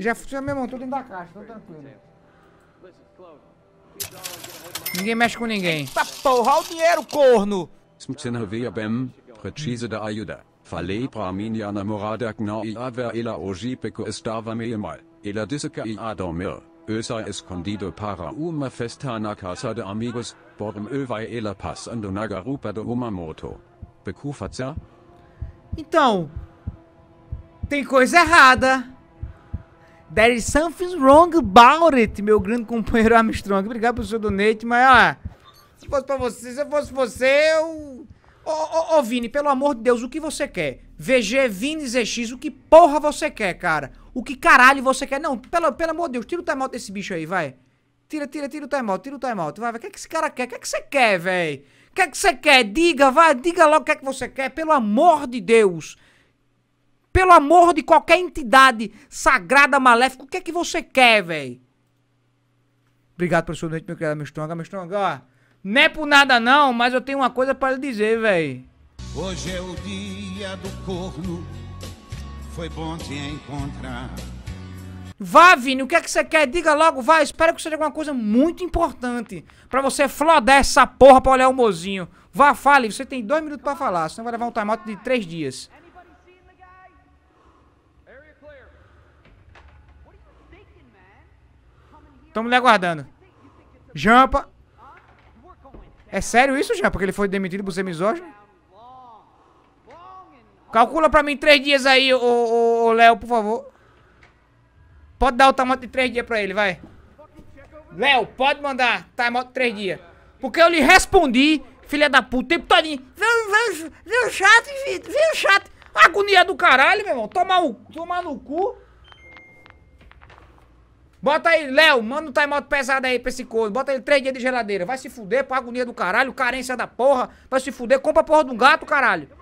Já, já mesmo tudo dentro da caixa, tô tranquilo. Ninguém mexe com ninguém. Eita porra, o dinheiro, corno! Smtsenavia bem, precisa da ajuda. Falei pra minha namorada que não ia ver ela hoje porque estava meio mal. Ela disse que ia dormir. Eu saí escondido para uma festa na casa de amigos, por eu vai ela passando na garupa de uma moto. Becufatza? É- então, tem coisa errada. There is something wrong about it, meu grande companheiro Armstrong. Obrigado pelo seu donate, mas ó. se fosse pra você, se fosse você, eu. Ô, Vini, pelo amor de Deus, o que você quer? VG, Vini, ZX, o que porra você quer, cara? O que caralho você quer? Não, pelo, pelo amor de Deus, tira o timeout desse bicho aí, vai. Tira, tira, tira o timeout, tira o timeout, vai, vai. O que, é que esse cara quer? O que é que você quer, velho? O que é que você quer? Diga, vai, diga logo o que é que você quer, pelo amor de Deus. Pelo amor de qualquer entidade sagrada, maléfica, o que é que você quer, velho? Obrigado pelo seu noite, meu querido Amistronga. Amistronga, ah, ó. Não é por nada não, mas eu tenho uma coisa para lhe dizer, velho. Hoje é o dia do corno. Foi bom te encontrar. Vá, Vini, o que é que você quer? Diga logo, vá. Espero que seja alguma coisa muito importante. Pra você flodar essa porra pra olhar o mozinho. Vá, fale. Você tem dois minutos pra falar, senão vai levar um timeout de três dias. Tamo lhe aguardando. Jampa. É sério isso, Jampa? Que ele foi demitido por ser misógino? Calcula pra mim três dias aí, ô Léo, por favor. Pode dar o timeout de três dias pra ele, vai. Léo, pode mandar timeout de três dias. Porque eu lhe respondi, filha da puta, o tempo todinho. Viu o chat, viu o chat. Agonia do caralho, meu irmão. Tomar, o, tomar no cu. Bota aí, Léo, manda um timeout pesado aí pra esse corno. Bota ele três dias de geladeira. Vai se fuder pra agonia do caralho, carência da porra. Vai se fuder, compra a porra de um gato, caralho.